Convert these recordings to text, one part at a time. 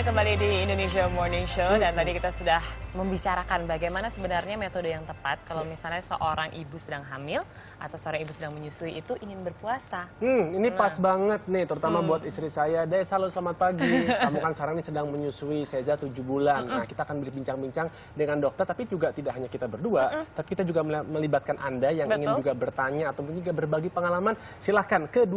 Anda kembali di Indonesia Morning Show dan tadi kita sudah membicarakan bagaimana sebenarnya metode yang tepat kalau misalnya seorang ibu sedang hamil atau seorang ibu sedang menyusui itu ingin berpuasa. Hmm, ini nah. pas banget nih, terutama hmm. buat istri saya. Dai, halo selamat pagi. Kamu kan sekarang ini sedang menyusui, Seza 7 bulan. Nah, kita akan berbincang-bincang dengan dokter, tapi juga tidak hanya kita berdua, tapi kita juga melibatkan Anda yang Betul. ingin juga bertanya atau juga berbagi pengalaman. Silahkan ke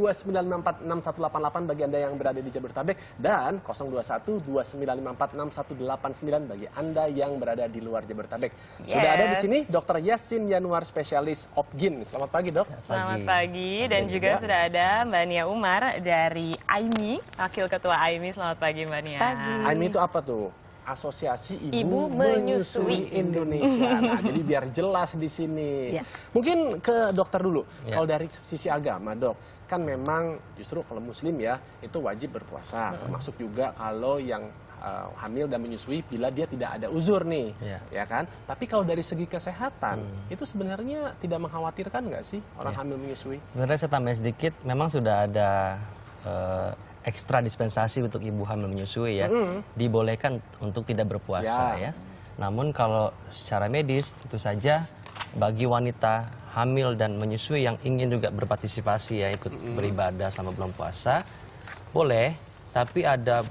29646188 bagi Anda yang berada di Jabodetabek dan 021 029546189 bagi Anda yang berada di luar Jabodetabek. Yes. Sudah ada di sini Dr. Yasin Yanuar spesialis Opgin. Selamat pagi, Dok. Selamat pagi, pagi. dan juga, juga sudah ada Mbak Nia Umar dari AIMI, Wakil Ketua AIMI. Selamat pagi, Mbak Nia. Pagi. AIMI itu apa tuh? Asosiasi Ibu, Ibu Menyusui Indonesia. Nah, jadi biar jelas di sini. Ya. Mungkin ke dokter dulu. Ya. Kalau dari sisi agama, Dok kan memang justru kalau muslim ya itu wajib berpuasa hmm. termasuk juga kalau yang uh, hamil dan menyusui bila dia tidak ada uzur nih yeah. ya kan tapi kalau dari segi kesehatan hmm. itu sebenarnya tidak mengkhawatirkan nggak sih orang yeah. hamil menyusui sebenarnya saya tambah sedikit memang sudah ada uh, ekstra dispensasi untuk ibu hamil menyusui ya -hmm. dibolehkan untuk tidak berpuasa yeah. ya namun kalau secara medis itu saja bagi wanita hamil dan menyusui yang ingin juga berpartisipasi ya ikut beribadah sama bulan puasa boleh tapi ada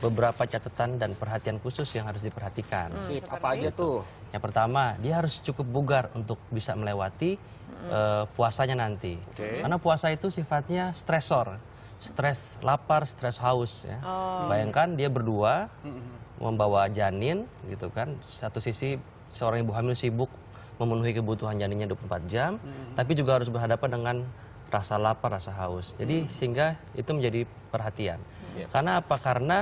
beberapa catatan dan perhatian khusus yang harus diperhatikan. Hmm, apa aja gitu. tuh? Yang pertama, dia harus cukup bugar untuk bisa melewati hmm. uh, puasanya nanti. Okay. Karena puasa itu sifatnya stresor. Stres lapar, stres haus ya. Oh. Bayangkan dia berdua membawa janin gitu kan. Satu sisi seorang ibu hamil sibuk memenuhi kebutuhan janinnya 24 jam, hmm. tapi juga harus berhadapan dengan rasa lapar, rasa haus. Jadi hmm. sehingga itu menjadi perhatian. Hmm. Karena apa? Karena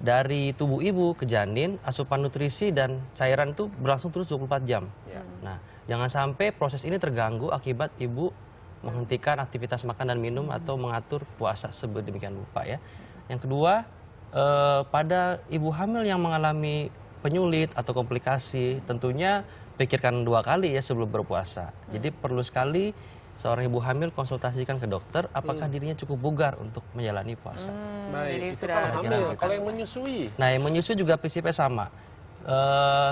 dari tubuh ibu ke janin, asupan nutrisi dan cairan itu berlangsung terus 24 jam. Yeah. Nah, jangan sampai proses ini terganggu akibat ibu menghentikan aktivitas makan dan minum hmm. atau mengatur puasa sebut demikian lupa ya. Yang kedua, eh, pada ibu hamil yang mengalami penyulit atau komplikasi, tentunya pikirkan dua kali ya sebelum berpuasa. Jadi perlu sekali seorang ibu hamil konsultasikan ke dokter apakah hmm. dirinya cukup bugar untuk menjalani puasa. Hmm, Baik, jadi sudah hamil. Gitu. Kalau yang menyusui? Nah, yang menyusui juga prinsipnya sama. E,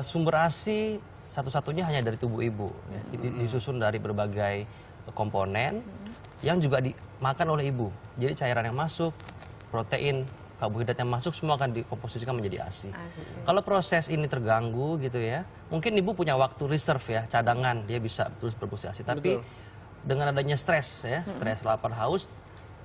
sumber ASI satu-satunya hanya dari tubuh ibu. Ya. Hmm. disusun dari berbagai komponen hmm. yang juga dimakan oleh ibu. Jadi cairan yang masuk, protein, karbohidrat yang masuk semua akan dikomposisikan menjadi ASI. Kalau proses ini terganggu gitu ya, mungkin ibu punya waktu reserve ya, cadangan dia bisa terus produksi ASI. Tapi Betul. dengan adanya stres ya, stres lapar haus,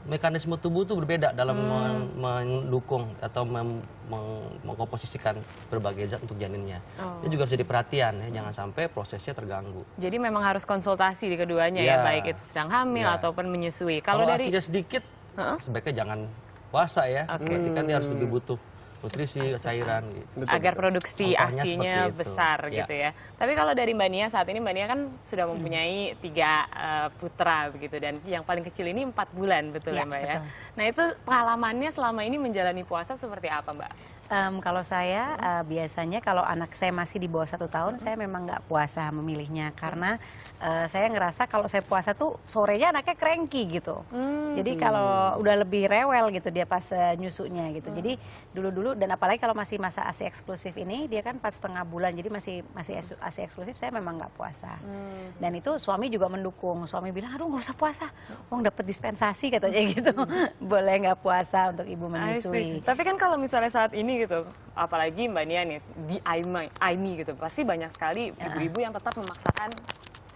mekanisme tubuh itu berbeda dalam hmm. mendukung atau mem, meng, mengkomposisikan berbagai zat untuk janinnya. Oh. Itu juga harus jadi perhatian ya, jangan sampai prosesnya terganggu. Jadi memang harus konsultasi di keduanya ya, ya baik itu sedang hamil ya. ataupun menyusui. Kalau, Kalau dari sedikit, huh? sebaiknya jangan puasa ya. Okay. Berarti kan dia harus lebih hmm. butuh nutrisi, Asa. cairan gitu. Betul, Agar produksi Contohnya asinya besar ya. gitu ya. Tapi kalau dari Mbak Nia saat ini Mbak Nia kan sudah mempunyai hmm. tiga uh, putra begitu dan yang paling kecil ini empat bulan betul ya, ya Mbak ya. betul. ya. Nah itu pengalamannya selama ini menjalani puasa seperti apa Mbak? Um, kalau saya uh, biasanya kalau anak saya masih di bawah satu tahun, hmm. saya memang nggak puasa memilihnya karena uh, saya ngerasa kalau saya puasa tuh sorenya anaknya cranky gitu. Hmm. Jadi kalau udah lebih rewel gitu dia pas uh, nyusunya gitu. Hmm. Jadi dulu-dulu dan apalagi kalau masih masa asi eksklusif ini dia kan pas setengah bulan, jadi masih masih asi eksklusif saya memang nggak puasa. Hmm. Dan itu suami juga mendukung. Suami bilang, aduh nggak usah puasa, uang dapat dispensasi katanya gitu, boleh nggak puasa untuk ibu menyusui. Tapi kan kalau misalnya saat ini gitu apalagi mbak Nia nih di IMI gitu pasti banyak sekali ibu-ibu yang tetap memaksakan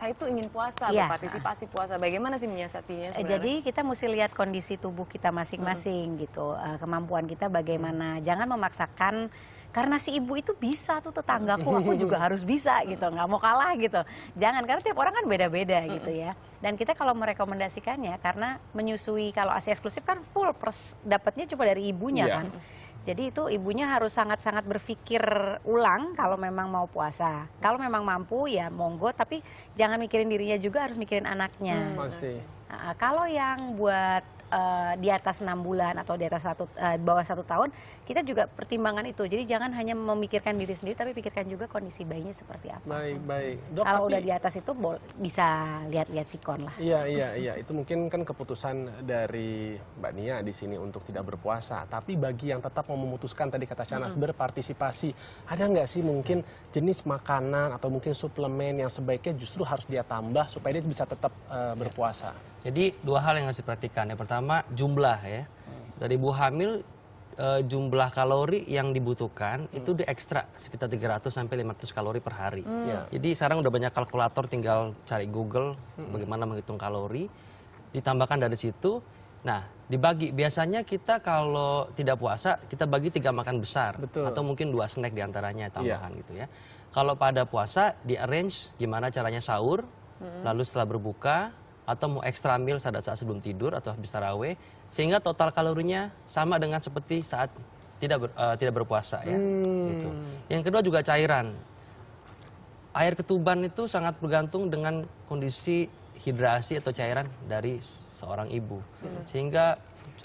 saya itu ingin puasa ya. berpartisipasi puasa bagaimana sih menyiasatinya eh, sebenarnya? jadi kita mesti lihat kondisi tubuh kita masing-masing hmm. gitu eh, kemampuan kita bagaimana hmm. jangan memaksakan karena si ibu itu bisa tuh tetanggaku hmm. aku juga harus bisa hmm. gitu nggak mau kalah gitu jangan karena tiap orang kan beda-beda hmm. gitu ya dan kita kalau merekomendasikannya karena menyusui kalau ASI eksklusif kan full pers dapatnya cuma dari ibunya yeah. kan jadi itu ibunya harus sangat-sangat berpikir ulang kalau memang mau puasa. Kalau memang mampu ya monggo, tapi jangan mikirin dirinya juga harus mikirin anaknya. Hmm, pasti. Nah, kalau yang buat uh, di atas enam bulan atau di atas satu uh, bawah satu tahun kita juga pertimbangan itu jadi jangan hanya memikirkan diri sendiri tapi pikirkan juga kondisi bayinya seperti apa baik baik Dok, kalau tapi, udah di atas itu bisa lihat-lihat sikon lah iya iya iya itu mungkin kan keputusan dari mbak Nia di sini untuk tidak berpuasa tapi bagi yang tetap mau memutuskan tadi kata Shanas mm -hmm. berpartisipasi ada nggak sih mungkin jenis makanan atau mungkin suplemen yang sebaiknya justru harus dia tambah supaya dia bisa tetap uh, berpuasa jadi dua hal yang harus diperhatikan yang pertama pertama jumlah ya. Dari ibu hamil e, jumlah kalori yang dibutuhkan hmm. itu di ekstra sekitar 300 sampai 500 kalori per hari. Hmm. Yeah. Jadi sekarang udah banyak kalkulator tinggal cari Google hmm. bagaimana menghitung kalori ditambahkan dari situ. Nah, dibagi biasanya kita kalau tidak puasa kita bagi tiga makan besar Betul. atau mungkin dua snack diantaranya tambahan yeah. gitu ya. Kalau pada puasa di arrange gimana caranya sahur, hmm. lalu setelah berbuka atau mau ekstra meal pada saat sebelum tidur atau habis taraweh sehingga total kalorinya sama dengan seperti saat tidak ber, uh, tidak berpuasa ya. Hmm. Gitu. Yang kedua juga cairan. Air ketuban itu sangat bergantung dengan kondisi hidrasi atau cairan dari seorang ibu. Hmm. Sehingga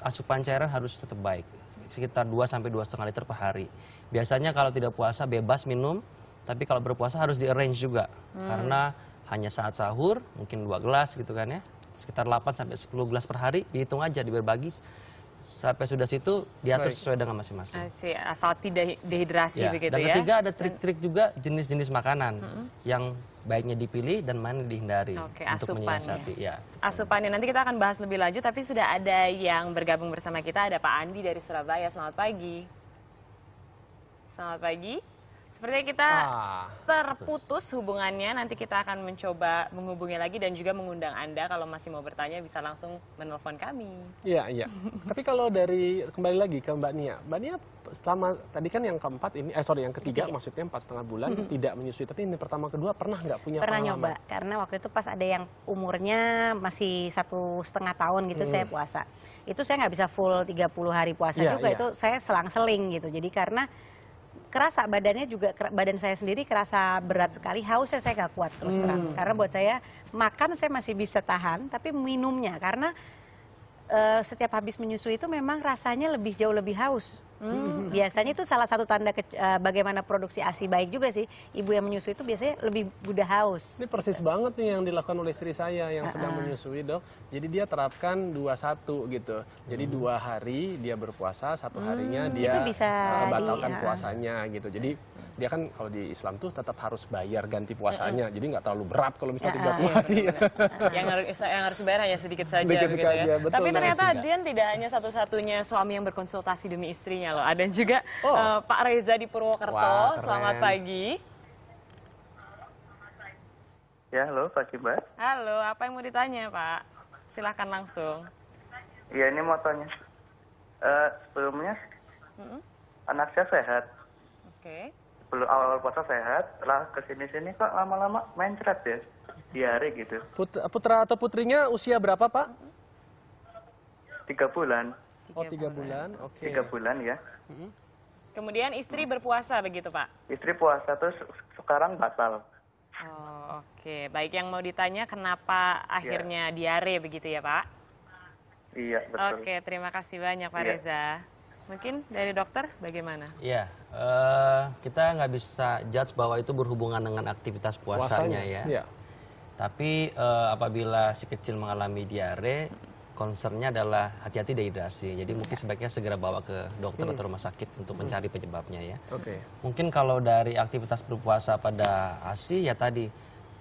asupan cairan harus tetap baik. Sekitar 2 sampai 2,5 liter per hari. Biasanya kalau tidak puasa bebas minum, tapi kalau berpuasa harus di-arrange juga. Hmm. Karena hanya saat sahur, mungkin dua gelas gitu kan ya. Sekitar 8 sampai 10 gelas per hari dihitung aja diberbagi sampai sudah situ diatur Baik. sesuai dengan masing-masing. Asal tidak dehidrasi ya. begitu Dan ya. Dan ketiga ada trik-trik juga jenis-jenis makanan -hmm. yang baiknya dipilih dan mana dihindari Oke, untuk asupannya. menyiasati. Ya. Asupannya nanti kita akan bahas lebih lanjut tapi sudah ada yang bergabung bersama kita ada Pak Andi dari Surabaya. Selamat pagi. Selamat pagi. Sepertinya kita ah, terputus hubungannya. Nanti kita akan mencoba menghubungi lagi dan juga mengundang Anda kalau masih mau bertanya bisa langsung menelpon kami. Iya, iya. Tapi kalau dari kembali lagi ke Mbak Nia. Mbak Nia selama tadi kan yang keempat ini eh sorry yang ketiga, ketiga. maksudnya empat setengah bulan mm -hmm. tidak menyusui. Tapi ini pertama kedua pernah nggak punya pernah pengalaman? nyoba karena waktu itu pas ada yang umurnya masih satu setengah tahun gitu mm. saya puasa. Itu saya nggak bisa full 30 hari puasa yeah, juga yeah. itu saya selang-seling gitu. Jadi karena kerasa badannya juga badan saya sendiri kerasa berat sekali hausnya saya nggak kuat terus terang hmm. karena buat saya makan saya masih bisa tahan tapi minumnya karena uh, setiap habis menyusui itu memang rasanya lebih jauh lebih haus Hmm, biasanya itu salah satu tanda ke, uh, bagaimana produksi ASI baik juga sih. Ibu yang menyusui itu biasanya lebih mudah haus. Ini persis gitu. banget nih yang dilakukan oleh istri saya yang uh -uh. sedang menyusui dok. Jadi dia terapkan dua satu gitu. Jadi hmm. dua hari dia berpuasa, satu harinya hmm, dia itu bisa uh, batalkan di, puasanya gitu. Jadi dia kan kalau di Islam tuh tetap harus bayar ganti puasanya. Uh -uh. Jadi nggak terlalu berat kalau misalnya tiga puluh iya, hari. yang, harus, yang harus bayar hanya sedikit saja. Sedikit gitu Ya. Betul, Tapi ternyata Dian tidak hanya satu-satunya suami yang berkonsultasi demi istrinya lainnya loh. Ada juga oh. uh, Pak Reza di Purwokerto. Wah, Selamat pagi. Ya, halo Pak Simba. Halo, apa yang mau ditanya Pak? Silahkan langsung. Iya, ini mau tanya. Uh, sebelumnya, mm -hmm. anak saya sehat. Oke. Okay. Belum awal-awal puasa sehat, lah kesini-sini kok lama-lama mencret ya, diare gitu. Put putra atau putrinya usia berapa Pak? Tiga bulan oh tiga bulan, bulan. Okay. Tiga bulan ya. Hmm. Kemudian istri berpuasa begitu pak? Istri puasa terus sekarang batal. Oh, oke, okay. baik yang mau ditanya kenapa iya. akhirnya yeah. diare begitu ya pak? Iya betul. Oke, okay, terima kasih banyak Pak yeah. Reza. Mungkin dari dokter bagaimana? Iya, uh, kita nggak bisa judge bahwa itu berhubungan dengan aktivitas puasanya, puasanya ya. Yeah. Tapi uh, apabila si kecil mengalami diare, concernnya adalah hati-hati dehidrasi. Jadi iya. mungkin sebaiknya segera bawa ke dokter iya. atau rumah sakit untuk hmm. mencari penyebabnya ya. Oke. Okay. Mungkin kalau dari aktivitas berpuasa pada ASI ya tadi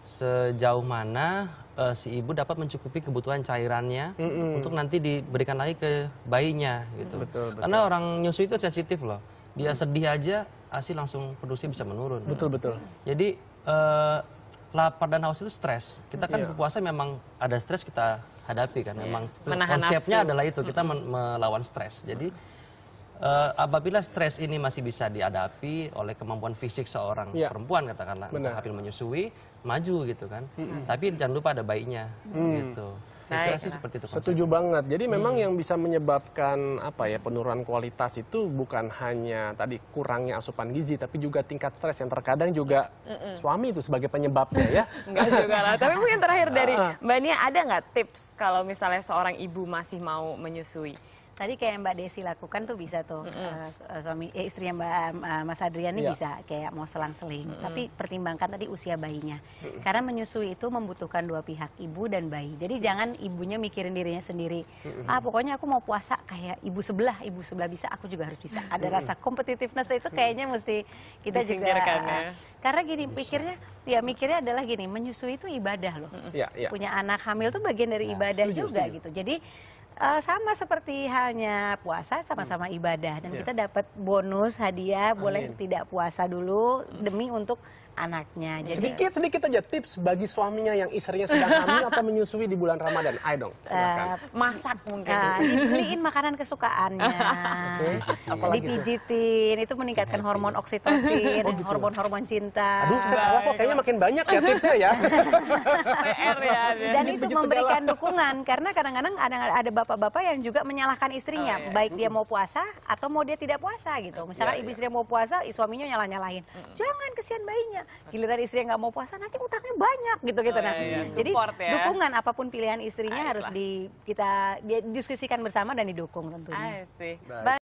sejauh mana uh, si ibu dapat mencukupi kebutuhan cairannya mm -hmm. untuk nanti diberikan lagi ke bayinya gitu. Betul, betul. Karena orang nyusu itu sensitif loh. Dia mm. sedih aja ASI langsung produksi bisa menurun. Betul betul. Jadi uh, lapar dan haus itu stres. Kita kan yeah. puasa memang ada stres kita hadapi kan. Iya. Memang Menahan konsepnya nafsu. adalah itu kita mm melawan stres. Jadi uh, apabila stres ini masih bisa dihadapi oleh kemampuan fisik seorang yeah. perempuan katakanlah hamil menyusui maju gitu kan. Mm -hmm. Tapi jangan lupa ada bayinya mm. gitu. Nah, saya seperti itu. Setuju konsepnya. banget. Jadi memang hmm. yang bisa menyebabkan apa ya penurunan kualitas itu bukan hanya tadi kurangnya asupan gizi, tapi juga tingkat stres yang terkadang juga Mm-mm. suami itu sebagai penyebabnya ya. Enggak juga lah. Tapi mungkin terakhir dari Mbak Nia ada nggak tips kalau misalnya seorang ibu masih mau menyusui? tadi kayak Mbak Desi lakukan tuh bisa tuh mm -hmm. uh, suami eh, istrinya Mbak uh, Mas Adrian ini iya. yeah. bisa kayak mau selang-seling. Mm -hmm. Tapi pertimbangkan tadi usia bayinya. Mm -hmm. Karena menyusui itu membutuhkan dua pihak, ibu dan bayi. Jadi jangan ibunya mikirin dirinya sendiri. Mm -hmm. Ah pokoknya aku mau puasa kayak ibu sebelah, ibu sebelah bisa, aku juga harus bisa. Ada mm -hmm. rasa kompetitiveness itu kayaknya mesti kita juga uh, Karena gini bisa. pikirnya ya mikirnya adalah gini, menyusui itu ibadah loh. Mm -hmm. Iya, yeah, yeah. Punya anak hamil itu bagian dari nah, ibadah setuju, juga setuju. gitu. Jadi uh, sama seperti halnya puasa sama-sama hmm. ibadah dan yeah. kita dapat bonus hadiah Amin. boleh tidak puasa dulu demi untuk anaknya. sedikit sedikit aja tips bagi suaminya yang istrinya sedang hamil atau menyusui di bulan Ramadan. Ayo dong, eh, silakan. Uh, masak mungkin. Uh, dibeliin makanan kesukaannya. okay. Dipijitin, itu meningkatkan hormon oksitosin, oh, gitu. hormon hormon cinta. Aduh, saya salah kok kayaknya makin banyak ya tipsnya ya. ya. Dan itu memberikan dukungan karena kadang-kadang ada ada bapak-bapak yang juga menyalahkan istrinya, oh, iya. baik dia mau puasa atau mau dia tidak puasa gitu. Misalnya yeah, ibu iya. istri mau puasa, suaminya nyalah-nyalahin. Mm. Jangan kesian bayinya. Giliran istri yang nggak mau puasa, nanti utangnya banyak gitu gitu oh, nah. Iya. iya. Jadi Support, ya. dukungan apapun pilihan istrinya Ayolah. harus di kita diskusikan bersama dan didukung tentunya. Baik.